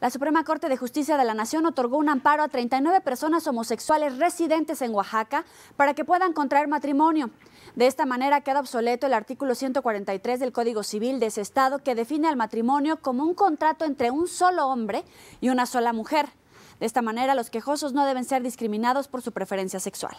La Suprema Corte de Justicia de la Nación otorgó un amparo a 39 personas homosexuales residentes en Oaxaca para que puedan contraer matrimonio. De esta manera queda obsoleto el artículo 143 del Código Civil de ese estado que define al matrimonio como un contrato entre un solo hombre y una sola mujer. De esta manera los quejosos no deben ser discriminados por su preferencia sexual.